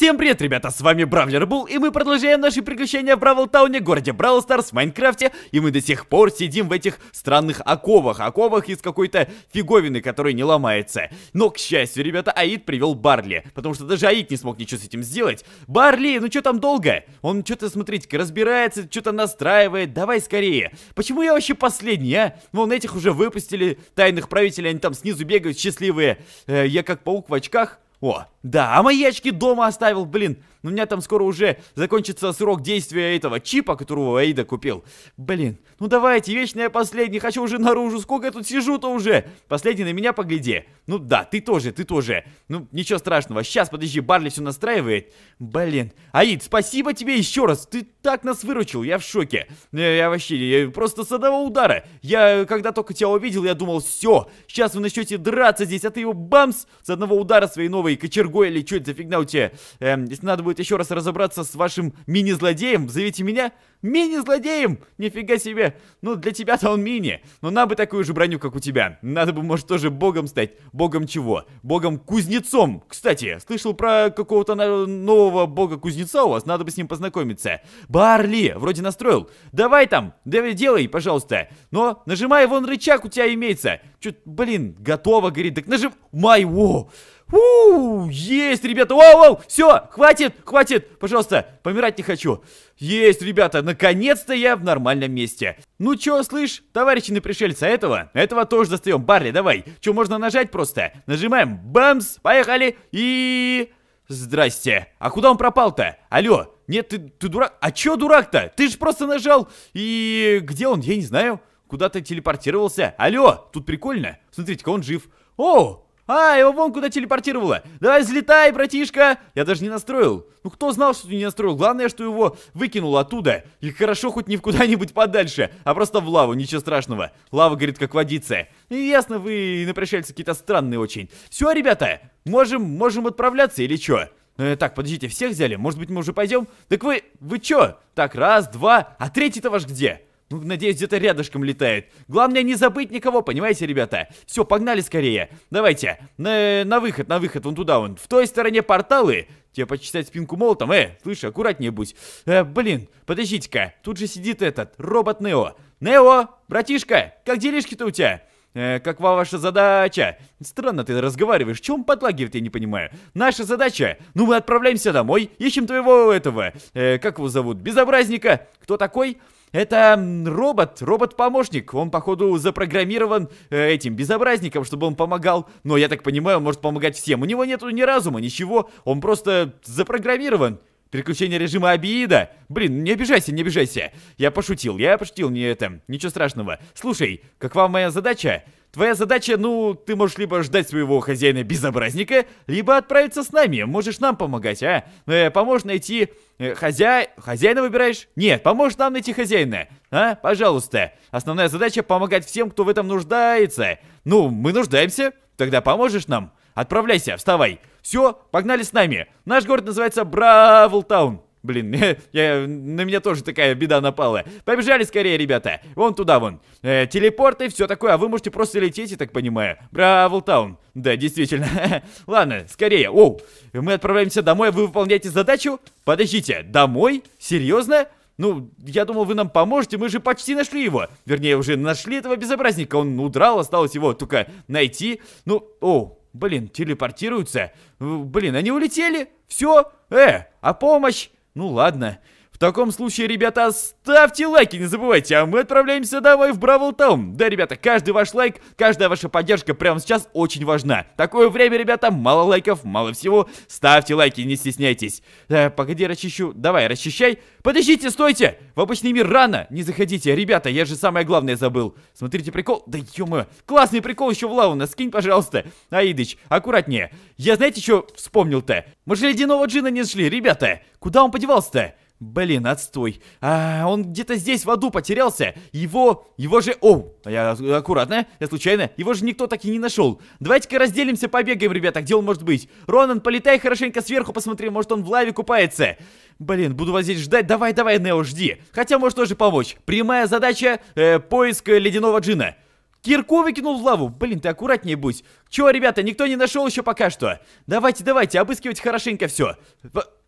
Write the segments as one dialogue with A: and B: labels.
A: Всем привет, ребята, с вами Бравлер Бул, и мы продолжаем наши приключения в Бравл Тауне, городе Бравл Старс, в Майнкрафте, и мы до сих пор сидим в этих странных оковах, оковах из какой-то фиговины, который не ломается. Но, к счастью, ребята, Аид привел Барли, потому что даже Аид не смог ничего с этим сделать. Барли, ну что там долго? Он что-то, смотрите разбирается, что-то настраивает, давай скорее. Почему я вообще последний, а? Вон этих уже выпустили, тайных правителей, они там снизу бегают, счастливые. Э, я как паук в очках. О, да, а мои очки дома оставил, блин. Но у меня там скоро уже закончится срок действия этого чипа, которого Аида купил. Блин, ну давайте, вечно я последний, хочу уже наружу, сколько я тут сижу-то уже? Последний на меня погляди. Ну да, ты тоже, ты тоже. Ну, ничего страшного, сейчас, подожди, Барли все настраивает. Блин, Аид, спасибо тебе еще раз, ты так нас выручил, я в шоке. Я, «Э, я вообще, я просто с одного удара. Я, э, когда только тебя увидел, я думал, все, сейчас вы начнете драться здесь, а ты его бамс, с одного удара своей новой кочергой или что это за фигня у тебя. Эм, здесь надо будет будет еще раз разобраться с вашим мини-злодеем, зовите меня мини-злодеем! Нифига себе! Ну, для тебя-то он мини, но нам бы такую же броню, как у тебя. Надо бы, может, тоже богом стать. Богом чего? Богом кузнецом! Кстати, слышал про какого-то нового бога-кузнеца у вас, надо бы с ним познакомиться. Барли, вроде настроил. Давай там, давай делай, пожалуйста. Но нажимай, вон рычаг у тебя имеется. Чё, блин, готово, говорит, Так нажимай, воу! Ууу, есть, ребята, вау, вау, все, хватит, хватит, пожалуйста, помирать не хочу. Есть, ребята, наконец-то я в нормальном месте. Ну чё, слышь, товарищи на пришельца, этого, этого тоже достаем, Барли, давай. Чё, можно нажать просто? Нажимаем, бамс, поехали, и... Здрасте. А куда он пропал-то? Алло, нет, ты, ты дурак, а чё дурак-то? Ты же просто нажал, и... где он, я не знаю. Куда-то телепортировался. Алло, тут прикольно. Смотрите-ка, он жив. О, а, его вон куда телепортировало. Давай взлетай, братишка. Я даже не настроил. Ну, кто знал, что ты не настроил? Главное, что его выкинул оттуда. И хорошо хоть не в куда-нибудь подальше, а просто в лаву, ничего страшного. Лава, говорит, как водится. И ясно, вы на пришельцы какие-то странные очень. Все, ребята, можем, можем отправляться или что? Э, так, подождите, всех взяли? Может быть, мы уже пойдем? Так вы, вы что? Так, раз, два, а третий-то ваш где? Ну, надеюсь, где-то рядышком летает. Главное не забыть никого, понимаете, ребята? Все, погнали скорее. Давайте. На, на выход, на выход, вон туда, вон. В той стороне порталы. Тебе почитать спинку молотом? Э, слышь, аккуратнее будь. Э, блин, подождите-ка. Тут же сидит этот, робот Нео. Нео, братишка, как делишки-то у тебя? Э, какова ваша задача? Странно ты разговариваешь, чем подлагивает, я не понимаю. Наша задача? Ну, мы отправляемся домой, ищем твоего этого, э, как его зовут, безобразника. Кто такой? Это робот, робот-помощник. Он, походу, запрограммирован э, этим безобразником, чтобы он помогал. Но я так понимаю, он может помогать всем. У него нету ни разума, ничего. Он просто запрограммирован. Переключение режима обида? Блин, не обижайся, не обижайся. Я пошутил, я пошутил, не это, ничего страшного. Слушай, какова моя задача? Твоя задача, ну, ты можешь либо ждать своего хозяина-безобразника, либо отправиться с нами. Можешь нам помогать, а? Э, поможешь найти э, хозя... хозяина выбираешь? Нет, поможешь нам найти хозяина. А? Пожалуйста. Основная задача помогать всем, кто в этом нуждается. Ну, мы нуждаемся. Тогда поможешь нам? Отправляйся, вставай. Все, погнали с нами. Наш город называется Бравлтаун. Блин, я, на меня тоже такая беда напала. Побежали скорее, ребята. Вон туда, вон. Э, телепорты, все такое. А вы можете просто лететь, я так понимаю. Бравлтаун. Да, действительно. Ладно, скорее. Оу, мы отправляемся домой, вы выполняете задачу? Подождите, домой? Серьезно? Ну, я думал, вы нам поможете, мы же почти нашли его. Вернее, уже нашли этого безобразника. Он удрал, осталось его только найти. Ну, оу, Блин, телепортируются. Блин, они улетели. Все. Э, а помощь? Ну ладно таком случае, ребята, ставьте лайки, не забывайте, а мы отправляемся домой в Бравл Таун. Да, ребята, каждый ваш лайк, каждая ваша поддержка прямо сейчас очень важна. Такое время, ребята, мало лайков, мало всего. Ставьте лайки, не стесняйтесь. Э, погоди, расчищу. Давай, расчищай. Подождите, стойте! В обычный мир рано, не заходите. Ребята, я же самое главное забыл. Смотрите прикол. Да ё классный прикол еще в лауна, скинь, пожалуйста. Аидыч, аккуратнее. Я знаете, что вспомнил-то? Мы же ледяного джина не шли, ребята. Куда он подевался-то? Блин, отстой. А, он где-то здесь в аду потерялся. Его, его же... О, я аккуратно, я случайно. Его же никто так и не нашел. Давайте-ка разделимся, побегаем, ребята. Где он может быть? Ронан, полетай хорошенько сверху, посмотри, может он в лаве купается. Блин, буду вас здесь ждать. Давай, давай, Нео, жди. Хотя может тоже помочь. Прямая задача э, поиск ледяного джина. Кирку выкинул в лаву. Блин, ты аккуратнее будь. Чего, ребята, никто не нашел еще пока что. Давайте, давайте, обыскивать хорошенько все.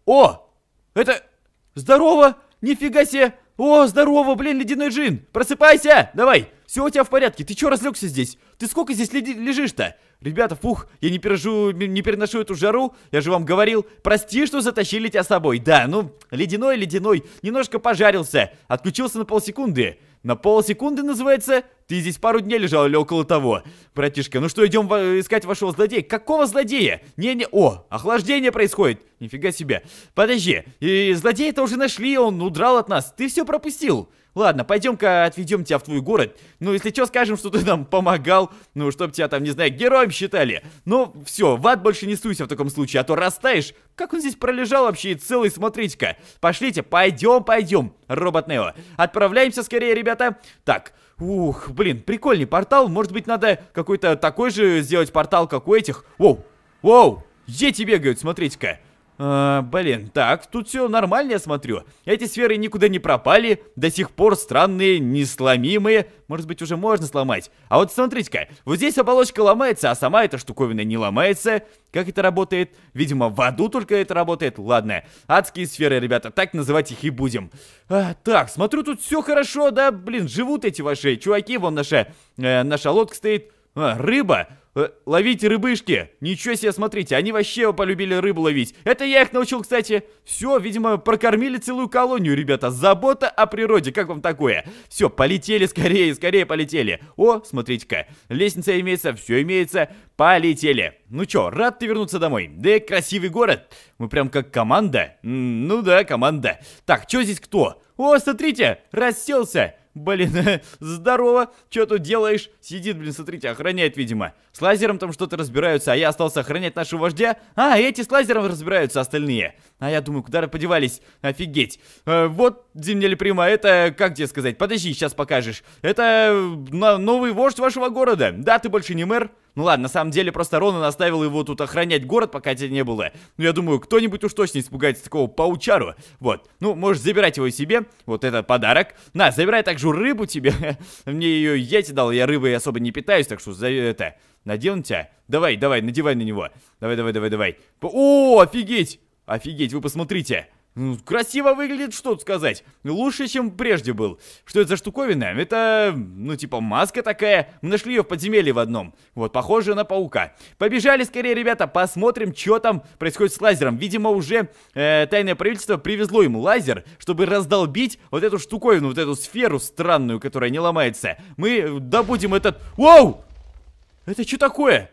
A: О! Это... Здорово! Нифига себе! О, здорово, блин, ледяной джин! Просыпайся! Давай! Все у тебя в порядке. Ты чё разлегся здесь? Ты сколько здесь лежишь-то? Ребята, фух, я не, пережу, не переношу эту жару. Я же вам говорил. Прости, что затащили тебя с собой. Да, ну, ледяной, ледяной. Немножко пожарился. Отключился на полсекунды. На полсекунды называется? Ты здесь пару дней лежал или около того. Братишка, ну что, идем искать вашего злодея? Какого злодея? Не-не, о, охлаждение происходит. Нифига себе. Подожди, и злодея-то уже нашли, он удрал от нас. Ты все пропустил. Ладно, пойдем-ка отведем тебя в твой город. Ну, если что, скажем, что ты нам помогал. Ну, чтоб тебя там, не знаю, героем считали. Ну, все, в ад больше не суйся в таком случае, а то растаешь. Как он здесь пролежал вообще и целый, смотрите-ка. Пошлите, пойдем, пойдем, робот Нео. Отправляемся скорее, ребята. Так, ух, блин, прикольный портал. Может быть, надо какой-то такой же сделать портал, как у этих. Воу, воу, дети бегают, смотрите-ка. А, блин, так, тут все нормально, я смотрю. Эти сферы никуда не пропали, до сих пор странные, несломимые. Может быть, уже можно сломать. А вот смотрите-ка, вот здесь оболочка ломается, а сама эта штуковина не ломается. Как это работает? Видимо, в аду только это работает. Ладно, адские сферы, ребята, так называть их и будем. А, так, смотрю, тут все хорошо, да, блин, живут эти ваши чуваки, вон наша, э, наша лодка стоит. А, рыба. Э, ловите рыбышки! Ничего себе, смотрите, они вообще полюбили рыбу ловить. Это я их научил, кстати. Все, видимо, прокормили целую колонию, ребята. Забота о природе, как вам такое? Все, полетели скорее, скорее полетели. О, смотрите-ка, лестница имеется, все имеется. Полетели. Ну чё, рад ты вернуться домой. Да и красивый город. Мы прям как команда. М -м, ну да, команда. Так, чё здесь кто? О, смотрите, расселся блин, здорово, что тут делаешь? Сидит, блин, смотрите, охраняет, видимо. С лазером там что-то разбираются, а я остался охранять нашего вождя. А, эти с лазером разбираются, остальные. А я думаю, куда подевались? Офигеть. Э, вот, земля прямо, это, как тебе сказать, подожди, сейчас покажешь. Это э, новый вождь вашего города. Да, ты больше не мэр, ну ладно, на самом деле просто Рона наставил его тут охранять город, пока тебя не было. Ну я думаю, кто-нибудь уж точно испугается такого паучару. Вот, ну можешь забирать его себе, вот этот подарок. На, забирай также рыбу тебе. Мне ее Йети дал, я рыбой особо не питаюсь, так что за это... Надену тебя? Давай, давай, надевай на него. Давай, давай, давай, давай. О, офигеть! Офигеть, вы посмотрите. Ну, красиво выглядит, что тут сказать. Лучше, чем прежде был. Что это за штуковина? Это, ну, типа маска такая. Мы нашли ее в подземелье в одном. Вот, похоже на паука. Побежали скорее, ребята, посмотрим, что там происходит с лазером. Видимо, уже э, тайное правительство привезло им лазер, чтобы раздолбить вот эту штуковину, вот эту сферу странную, которая не ломается. Мы добудем этот... Воу! Это что такое?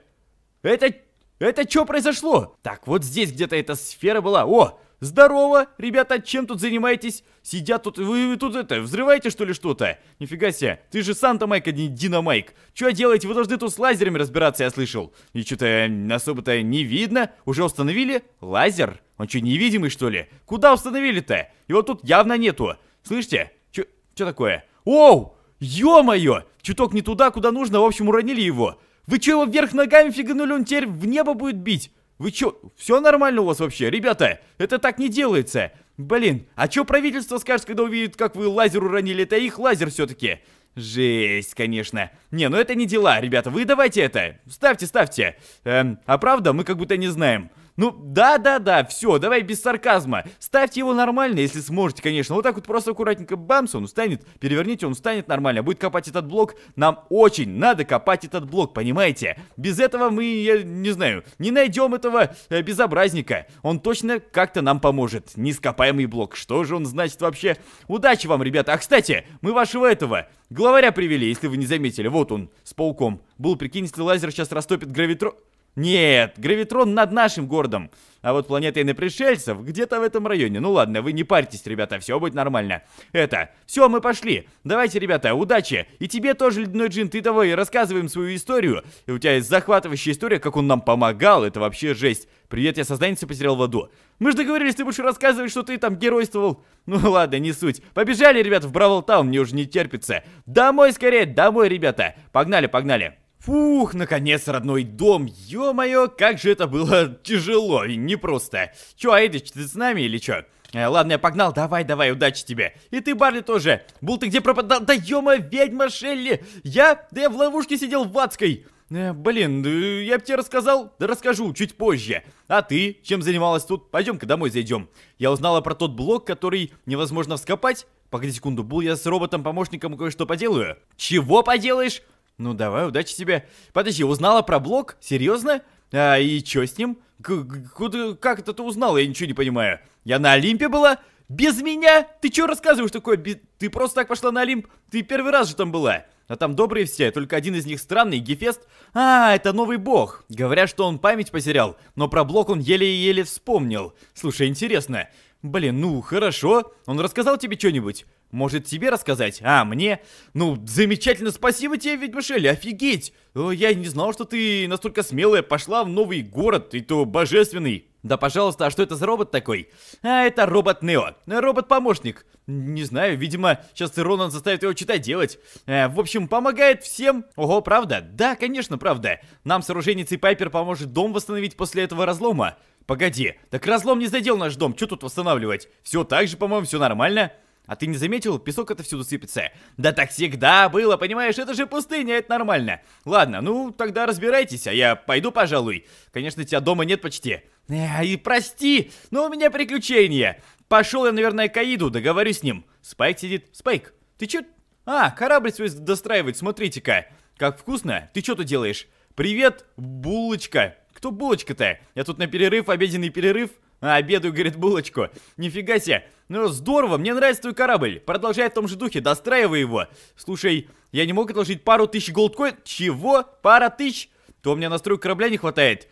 A: Это... Это что произошло? Так, вот здесь где-то эта сфера была. О! Здорово, ребята, чем тут занимаетесь? Сидят тут, вы, вы тут это, взрываете что ли что-то? Нифига себе, ты же Санта Майк, а не Дина Майк. Че делаете, вы должны тут с лазерами разбираться, я слышал. И что-то особо-то не видно, уже установили лазер? Он что, невидимый что ли? Куда установили-то? Его тут явно нету. Слышите? Чё че такое? Оу! Ё-моё! Чуток не туда, куда нужно, в общем, уронили его. Вы чё его вверх ногами фиганули, он теперь в небо будет бить? Вы чё, все нормально у вас вообще? Ребята, это так не делается. Блин, а чё правительство скажет, когда увидит, как вы лазер уронили? Это их лазер все таки Жесть, конечно. Не, ну это не дела, ребята, вы давайте это. Ставьте, ставьте. Эм, а правда, мы как будто не знаем. Ну, да-да-да, все, давай без сарказма. Ставьте его нормально, если сможете, конечно. Вот так вот просто аккуратненько бамс, он устанет, переверните, он устанет нормально. Будет копать этот блок, нам очень надо копать этот блок, понимаете? Без этого мы, я не знаю, не найдем этого э, безобразника. Он точно как-то нам поможет. Нескопаемый блок, что же он значит вообще? Удачи вам, ребята. А, кстати, мы вашего этого главаря привели, если вы не заметили. Вот он, с пауком. Был, прикинь, если лазер сейчас растопит гравитро... Нет, гравитрон над нашим городом. А вот планета инопришельцев где-то в этом районе. Ну ладно, вы не парьтесь, ребята, все будет нормально. Это, все, мы пошли. Давайте, ребята, удачи. И тебе тоже, Ледяной Джин, ты давай рассказываем свою историю. И у тебя есть захватывающая история, как он нам помогал, это вообще жесть. Привет, я созданницу потерял в аду. Мы же договорились, ты будешь рассказывать, что ты там геройствовал. Ну ладно, не суть. Побежали, ребята, в Бравл Таун, мне уже не терпится. Домой скорее, домой, ребята. Погнали, погнали. Фух, наконец, родной дом. Ё-моё, как же это было тяжело и непросто. Чё, Эдич, ты с нами или чё? Э, ладно, я погнал, давай, давай, удачи тебе. И ты, Барли, тоже. Был ты где пропадал? Да ё моё, ведьма Шелли! Я? Да я в ловушке сидел в адской. Э, блин, э, я бы тебе рассказал, да расскажу чуть позже. А ты чем занималась тут? Пойдем-ка домой зайдем. Я узнала про тот блок, который невозможно вскопать. Погоди секунду, был я с роботом-помощником кое-что поделаю. Чего поделаешь? Ну давай, удачи тебе. Подожди, узнала про блок? Серьезно? А, и чё с ним? К куда, как это ты узнала? Я ничего не понимаю. Я на Олимпе была? Без меня? Ты чё рассказываешь такое? Без... Ты просто так пошла на Олимп? Ты первый раз же там была. А там добрые все, только один из них странный, Гефест. А, это новый бог. Говорят, что он память потерял, но про блок он еле-еле вспомнил. Слушай, интересно. Блин, ну хорошо. Он рассказал тебе что-нибудь? Может, тебе рассказать? А, мне? Ну, замечательно, спасибо тебе, ведьма Шелли, офигеть! я не знал, что ты настолько смелая пошла в новый город, и то божественный. Да, пожалуйста, а что это за робот такой? А, это робот Нео. Робот-помощник. Не знаю, видимо, сейчас Ронан заставит его читать делать. Э, в общем, помогает всем. Ого, правда? Да, конечно, правда. Нам с и Пайпер поможет дом восстановить после этого разлома. Погоди, так разлом не задел наш дом, что тут восстанавливать? Все так же, по-моему, все нормально. А ты не заметил? Песок это всюду сыпется. Да так всегда было, понимаешь? Это же пустыня, это нормально. Ладно, ну тогда разбирайтесь, а я пойду, пожалуй. Конечно, тебя дома нет почти. Э, и прости, но у меня приключения. Пошел я, наверное, к Аиду, договорюсь с ним. Спайк сидит. Спайк, ты че? А, корабль свой достраивает, смотрите-ка. Как вкусно. Ты что тут делаешь? Привет, булочка. Кто булочка-то? Я тут на перерыв, обеденный перерыв. А, обедаю, говорит, булочку. Нифига себе. Ну, здорово, мне нравится твой корабль. Продолжай в том же духе, достраивай его. Слушай, я не мог отложить пару тысяч голдкоин. Чего? Пара тысяч? То у меня настройки корабля не хватает.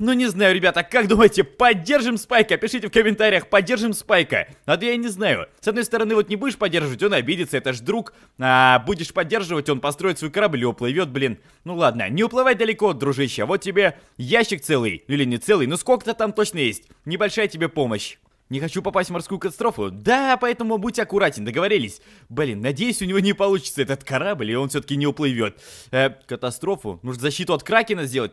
A: Ну не знаю, ребята, как думаете, поддержим Спайка? Пишите в комментариях, поддержим Спайка. А то я не знаю. С одной стороны, вот не будешь поддерживать, он обидится, это ж друг. А будешь поддерживать, он построит свой корабль и уплывет, блин. Ну ладно, не уплывай далеко, дружище. А вот тебе ящик целый, или не целый, но ну, сколько-то там точно есть. Небольшая тебе помощь. Не хочу попасть в морскую катастрофу. Да, поэтому будьте аккуратен, договорились. Блин, надеюсь, у него не получится этот корабль, и он все-таки не уплывет. Э, катастрофу? Может защиту от Кракена сделать?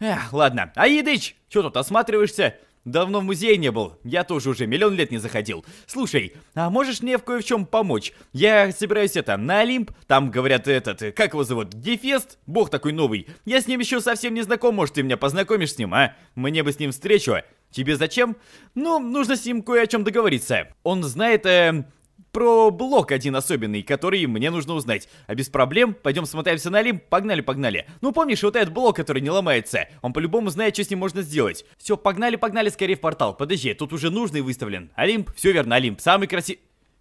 A: Эх, ладно. Аидыч, что тут осматриваешься? Давно в музее не был. Я тоже уже миллион лет не заходил. Слушай, а можешь мне в кое в чем помочь? Я собираюсь это, на Олимп. Там, говорят, этот, как его зовут? Дефест, Бог такой новый. Я с ним еще совсем не знаком, может, ты меня познакомишь с ним, а? Мне бы с ним встречу. А? Тебе зачем? Ну, нужно с ним кое о чем договориться. Он знает, э, про блок один особенный, который мне нужно узнать. А без проблем, пойдем смотаемся на Олимп. погнали, погнали. Ну помнишь, вот этот блок, который не ломается, он по-любому знает, что с ним можно сделать. Все, погнали, погнали, скорее в портал. Подожди, тут уже нужный выставлен. Олимп, все верно, Олимп, самый красивый...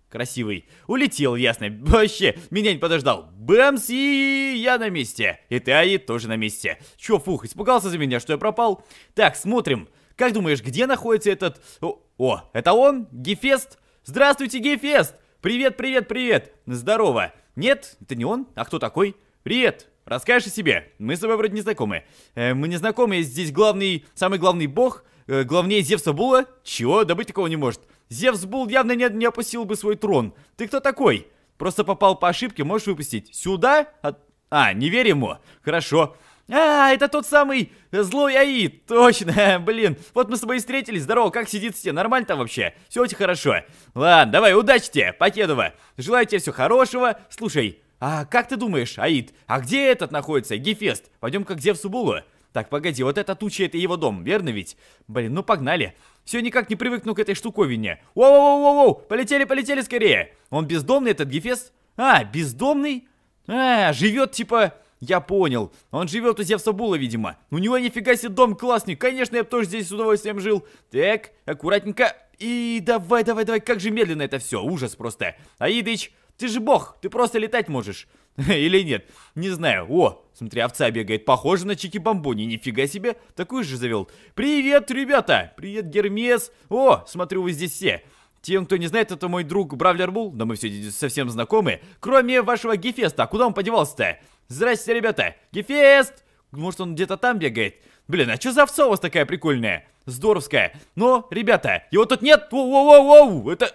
A: Красивый. Улетел, ясно. Вообще, меня не подождал. Бэмс, и я на месте. И ты, Аи, тоже на месте. Чё, фух, испугался за меня, что я пропал? Так, Смотрим. Как думаешь, где находится этот... О, это он? Гефест? Здравствуйте, Гефест! Привет, привет, привет! Здорово! Нет, это не он, а кто такой? Привет! Расскажешь о себе? Мы с тобой вроде не знакомы. Э, мы не знакомы, здесь главный, самый главный бог, э, главнее Зевса Була? Чего? Да быть такого не может. Зевс Бул явно не, не опустил бы свой трон. Ты кто такой? Просто попал по ошибке, можешь выпустить. Сюда? От... А, а, не верь ему. Хорошо. А, это тот самый злой Аид, точно, блин. Вот мы с тобой и встретились, здорово, как сидит тебе, нормально там вообще? Все очень хорошо. Ладно, давай, удачи тебе, Покедова. Желаю тебе все хорошего. Слушай, а как ты думаешь, Аид, а где этот находится, Гефест? пойдем как где в Субулу. Так, погоди, вот эта туча, это его дом, верно ведь? Блин, ну погнали. Все никак не привыкну к этой штуковине. Воу-воу-воу-воу, полетели, полетели скорее. Он бездомный, этот Гефест? А, бездомный? А, живет типа я понял. Он живет у Зевса Була, видимо. У него нифига себе дом классный. Конечно, я бы тоже здесь с удовольствием жил. Так, аккуратненько. И давай, давай, давай. Как же медленно это все. Ужас просто. Аидыч, ты же бог. Ты просто летать можешь. Или нет? Не знаю. О, смотри, овца бегает. Похоже на Чики Бамбони. Нифига себе. Такую же завел. Привет, ребята. Привет, Гермес. О, смотрю, вы здесь все. Тем, кто не знает, это мой друг Бравлер Бул, да мы все совсем знакомы, кроме вашего Гефеста, куда он подевался-то? Здрасте, ребята! Гефест! Может, он где-то там бегает? Блин, а что за овца у вас такая прикольная? Здоровская. Но, ребята, его тут нет! Воу-воу-воу! Это...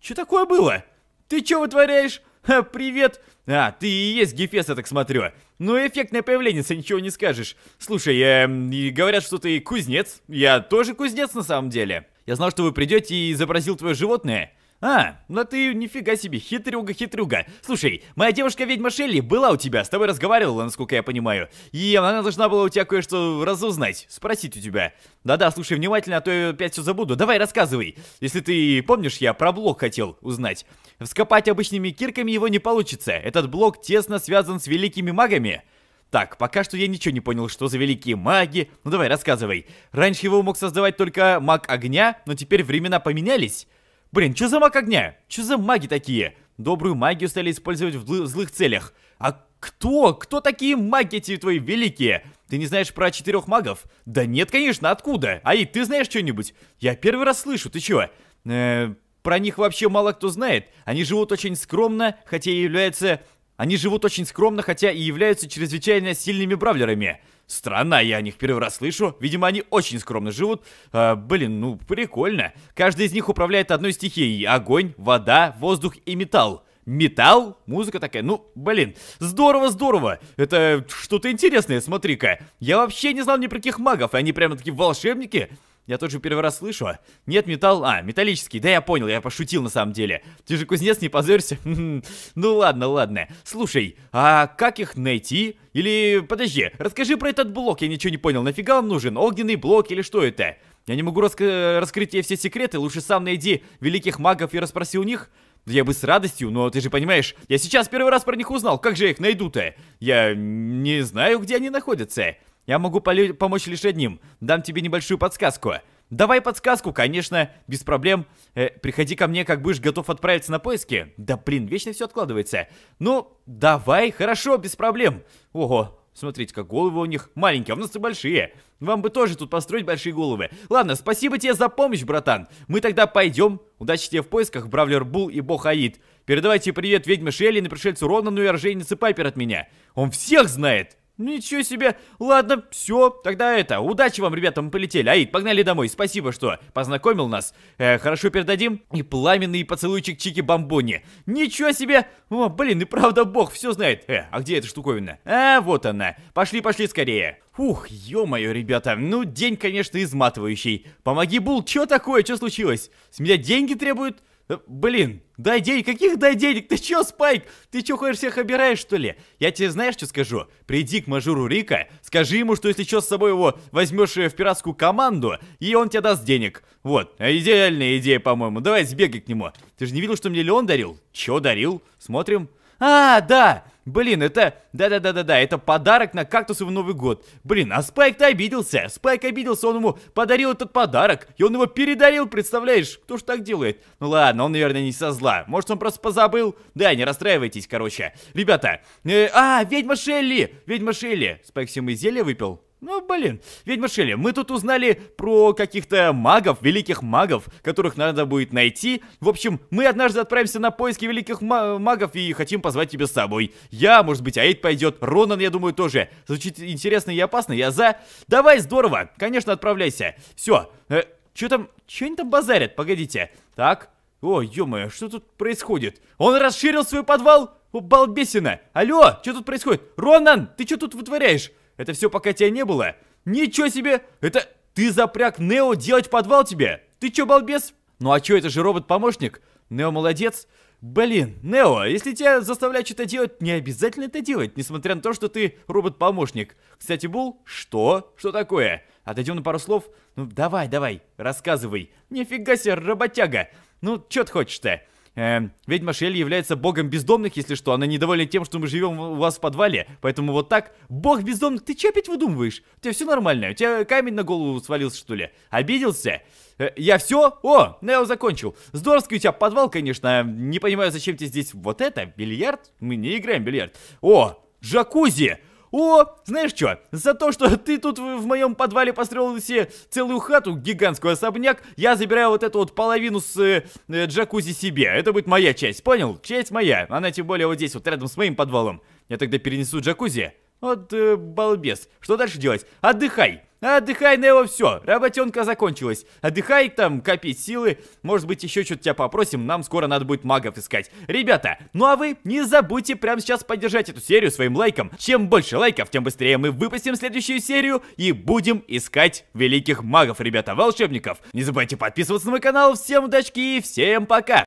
A: Что такое было? Ты что вытворяешь? Ха, привет! А, ты и есть Гефест, я так смотрю. Ну, эффектное появление, ничего не скажешь. Слушай, э, говорят, что ты кузнец. Я тоже кузнец на самом деле. Я знал, что вы придете и изобразил твое животное. А, ну ты нифига себе, хитрюга-хитрюга. Слушай, моя девушка-ведьма Шелли была у тебя, с тобой разговаривала, насколько я понимаю. И она должна была у тебя кое-что разузнать, спросить у тебя. Да-да, слушай внимательно, а то я опять все забуду. Давай, рассказывай. Если ты помнишь, я про блок хотел узнать. Вскопать обычными кирками его не получится. Этот блок тесно связан с великими магами. Так, пока что я ничего не понял, что за великие маги. Ну давай, рассказывай. Раньше его мог создавать только маг огня, но теперь времена поменялись. Блин, что за маг огня? Что за маги такие? Добрую магию стали использовать в злых целях. А кто? Кто такие маги эти твои великие? Ты не знаешь про четырех магов? Да нет, конечно, откуда? Ай, ты знаешь что-нибудь? Я первый раз слышу, ты чего? Э, про них вообще мало кто знает. Они живут очень скромно, хотя и являются... Они живут очень скромно, хотя и являются чрезвычайно сильными бравлерами. Странно, я о них первый раз слышу. Видимо, они очень скромно живут. Э, блин, ну прикольно. Каждый из них управляет одной стихией. Огонь, вода, воздух и металл. Металл, музыка такая, ну, блин, здорово-здорово, это что-то интересное, смотри-ка. Я вообще не знал ни про каких магов, и они прямо такие волшебники. Я тот же первый раз слышу. А, Нет, металл... А, металлический. Да я понял, я пошутил на самом деле. Ты же кузнец, не позорься. ну ладно, ладно. Слушай, а как их найти? Или... Подожди, расскажи про этот блок, я ничего не понял. Нафига он нужен? Огненный блок или что это? Я не могу раск... раскрыть тебе все секреты, лучше сам найди великих магов и расспроси у них. Я бы с радостью, но ты же понимаешь, я сейчас первый раз про них узнал, как же я их найду-то? Я не знаю, где они находятся. Я могу помочь лишь одним. Дам тебе небольшую подсказку. Давай подсказку, конечно, без проблем. Э, приходи ко мне, как будешь готов отправиться на поиски. Да блин, вечно все откладывается. Ну, давай, хорошо, без проблем. Ого, Смотрите, как головы у них маленькие, а у нас и большие. Вам бы тоже тут построить большие головы. Ладно, спасибо тебе за помощь, братан. Мы тогда пойдем. Удачи тебе в поисках, Бравлер Бул и Бог Аид. Передавайте привет ведьме Шелли, пришельцу Ронану и оружейнице Пайпер от меня. Он всех знает! Ничего себе! Ладно, все, тогда это, удачи вам, ребята, мы полетели. Аид, погнали домой, спасибо, что познакомил нас. Э, хорошо передадим. И пламенный поцелуйчик Чики Бамбони. Ничего себе! О, блин, и правда бог все знает. Э, а где эта штуковина? А, вот она. Пошли, пошли скорее. Ух, ё-моё, ребята, ну день, конечно, изматывающий. Помоги, Бул, чё такое, чё случилось? С меня деньги требуют? Э, блин, дай денег, каких дай денег? Ты чё, Спайк? Ты чё, хочешь всех обираешь, что ли? Я тебе знаешь, что скажу? Приди к мажору Рика, скажи ему, что если чё с собой его возьмешь э, в пиратскую команду, и он тебе даст денег. Вот, идеальная идея, по-моему. Давай сбегай к нему. Ты же не видел, что мне Леон дарил? Чё дарил? Смотрим. А, да! Блин, это... Да-да-да-да-да, это подарок на кактусы в Новый год. Блин, а Спайк-то обиделся. Спайк обиделся, он ему подарил этот подарок. И он его передарил, представляешь? Кто ж так делает? Ну ладно, он, наверное, не со зла. Может, он просто позабыл? Да, не расстраивайтесь, короче. Ребята, э, а, ведьма Шелли! Ведьма Шелли! Спайк всем изделие выпил? Ну, блин, ведьма Шелли, мы тут узнали про каких-то магов, великих магов, которых надо будет найти. В общем, мы однажды отправимся на поиски великих магов и хотим позвать тебя с собой. Я, может быть, Аид пойдет, Ронан, я думаю, тоже. Звучит интересно и опасно, я за. Давай, здорово, конечно, отправляйся. Все, э, что там, что они там базарят, погодите. Так, о, ё что тут происходит? Он расширил свой подвал? О, балбесина! Алло, что тут происходит? Ронан, ты что тут вытворяешь? Это все пока тебя не было? Ничего себе! Это ты запряг Нео делать подвал тебе? Ты че, балбес? Ну а че это же робот-помощник? Нео молодец. Блин, Нео, если тебя заставлять что-то делать, не обязательно это делать, несмотря на то, что ты робот-помощник. Кстати, Бул, что? Что такое? Отойдем на пару слов? Ну, давай, давай, рассказывай. Нифига себе, работяга. Ну, чё ты хочешь-то? Э, эм, ведьма Шелли является богом бездомных, если что. Она недовольна тем, что мы живем у вас в подвале. Поэтому вот так. Бог бездомных, ты че опять выдумываешь? У тебя все нормально. У тебя камень на голову свалился, что ли? Обиделся? Э, я все? О, ну я его закончил. Здоровский у тебя подвал, конечно. Не понимаю, зачем тебе здесь вот это. Бильярд? Мы не играем в бильярд. О, джакузи! О, знаешь что, за то, что ты тут в, в моем подвале построил себе целую хату, гигантскую особняк, я забираю вот эту вот половину с э, э, джакузи себе. Это будет моя часть, понял? Часть моя. Она тем более вот здесь, вот рядом с моим подвалом. Я тогда перенесу джакузи. Вот э, балбес. Что дальше делать? Отдыхай. Отдыхай, Нео, все, работенка закончилась. Отдыхай там, копить силы. Может быть, еще что-то тебя попросим, нам скоро надо будет магов искать. Ребята, ну а вы не забудьте прямо сейчас поддержать эту серию своим лайком. Чем больше лайков, тем быстрее мы выпустим следующую серию и будем искать великих магов, ребята, волшебников. Не забывайте подписываться на мой канал. Всем удачки и всем пока!